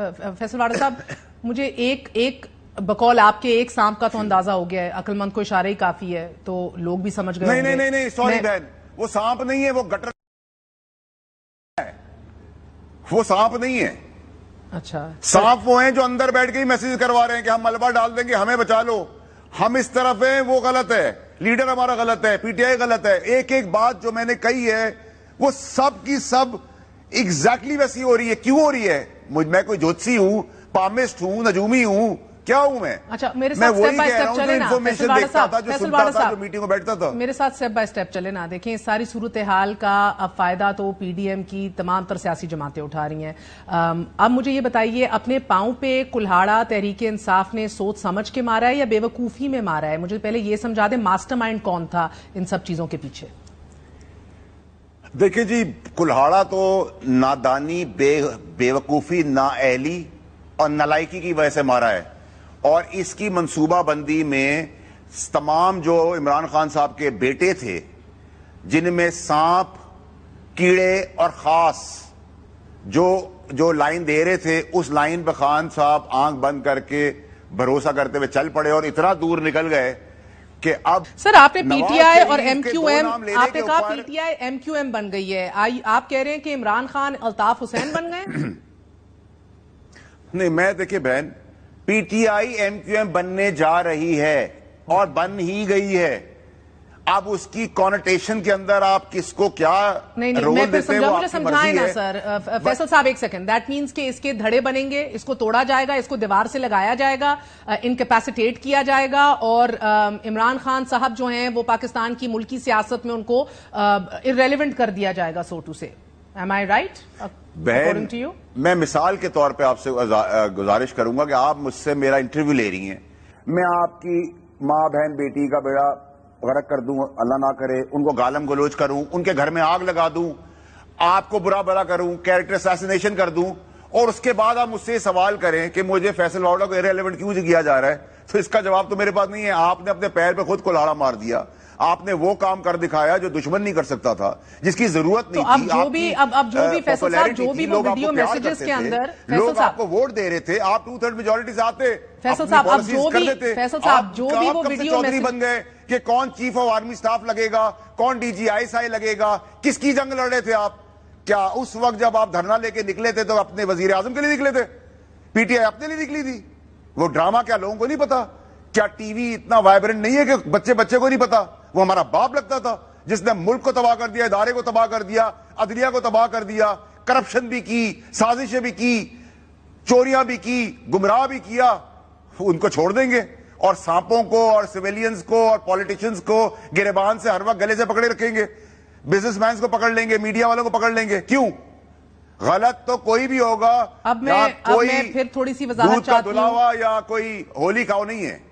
फैसल वाडा साहब मुझे एक एक बकौल आपके एक सांप का तो अंदाजा हो गया है अकलमंद को इशारा ही काफी है तो लोग भी समझ गए नहीं नहीं नहीं नहीं सॉरी बहन वो सांप नहीं है वो गटर है वो सांप नहीं है अच्छा सांप वो हैं जो अंदर बैठ के ही मैसेज करवा रहे हैं कि हम मलबा डाल देंगे हमें बचा लो हम इस तरफ है वो गलत है लीडर हमारा गलत है पीटीआई गलत है एक एक बात जो मैंने कही है वो सब की सब एग्जैक्टली exactly वैसी हो रही है क्यों हो रही है मुझ मैं कोई ज्योतिषी हूँ पामिस्ट हूँ नजूमी हूँ क्या हूँ मैं अच्छा मेरे साथ मैं स्टेप बाय स्टेप चले ना जो मीटिंग में बैठता था मेरे साथ स्टेप बाय स्टेप चले ना देखें इस सारी सूरत हाल का अब फायदा तो पीडीएम की तमाम तर सियासी जमातें उठा रही हैं अब मुझे ये बताइए अपने पांव पे कुल्हाड़ा तहरीक इंसाफ ने सोच समझ के मारा है या बेवकूफी में मारा है मुझे पहले ये समझा दे मास्टरमाइंड कौन था इन सब चीजों के पीछे देखिए जी कुल्हाड़ा तो नादानी बे बेवकूफ़ी नाअहली और नलायकी की वजह से मारा है और इसकी मनसूबाबंदी में तमाम जो इमरान खान साहब के बेटे थे जिनमें सांप कीड़े और ख़ास जो जो लाइन दे रहे थे उस लाइन पर खान साहब आंख बंद करके भरोसा करते हुए चल पड़े और इतना दूर निकल गए कि अब सर आपने पीटीआई और एमक्यूएम आपने कहा पीटीआई एमक्यूएम बन गई है आ, आप कह रहे हैं कि इमरान खान अल्ताफ हुसैन बन गए नहीं मैं देखिए बहन पीटीआई एमक्यूएम बनने जा रही है और बन ही गई है अब उसकी कॉनोटेशन के अंदर आप किसको क्या नहीं, नहीं, रोल मैं देते मुझे समझाए ना सर फैसल साहब एक सेकंड दैट मींस कि इसके धड़े बनेंगे इसको तोड़ा जाएगा इसको दीवार से लगाया जाएगा इनकेपेसिटेट किया जाएगा और इमरान खान साहब जो हैं वो पाकिस्तान की मुल्की सियासत में उनको इरेलीवेंट कर दिया जाएगा सोटू से एम आई राइट बहन मैं मिसाल के तौर पर आपसे गुजारिश करूंगा कि आप मुझसे मेरा इंटरव्यू ले रही हैं मैं आपकी माँ बहन बेटी का बेड़ा गर्क कर दूं अल्लाह ना करे उनको गालम गलोच करूं उनके घर में आग लगा दूं आपको बुरा भला करूं कैरेक्टर असैसिनेशन कर दूं और उसके बाद आप मुझसे सवाल करें कि मुझे फैसल वावड़ा को इरेलीवेंट क्यों किया जा रहा है तो इसका जवाब तो मेरे पास नहीं है आपने अपने पैर पर खुद को लाड़ा मार दिया आपने वो काम कर दिखाया जो दुश्मन नहीं कर सकता था जिसकी जरूरत तो नहीं तो अब जो भी अब अब जो भी फैसल साहब जो भी वो वीडियो मैसेजेस के अंदर लोग आपको वोट दे रहे थे आप टू थर्ड मेजोरिटी से आते फैसल साहब अब जो भी फैसल साहब जो भी वो वीडियो मैसेज बन गए कि कौन चीफ ऑफ आर्मी स्टाफ लगेगा कौन डीजीआईएसआई लगेगा किसकी जंग लड़ रहे थे आप क्या उस वक्त जब आप धरना लेके निकले थे तो अपने वजीर आजम के लिए निकले थे पीटीआई अपने लिए निकली थी वो ड्रामा क्या लोगों को नहीं पता क्या टीवी इतना वाइब्रेंट नहीं है कि बच्चे बच्चे को नहीं पता वो हमारा बाप लगता था जिसने मुल्क को तबाह कर दिया इदारे को तबाह कर दिया अदलिया को तबाह कर दिया करप्शन भी की साजिशें भी की चोरियां भी की गुमराह भी किया उनको छोड़ देंगे और सांपों को और सिविलियंस को और पॉलिटिशियंस को गिरेबान से हर वक्त गले से पकड़े रखेंगे बिजनेसमैन को पकड़ लेंगे मीडिया वालों को पकड़ लेंगे क्यों गलत तो कोई भी होगा अब मैं, कोई अब मैं फिर थोड़ी सी वजाहत चाहती या कोई होली खाओ नहीं है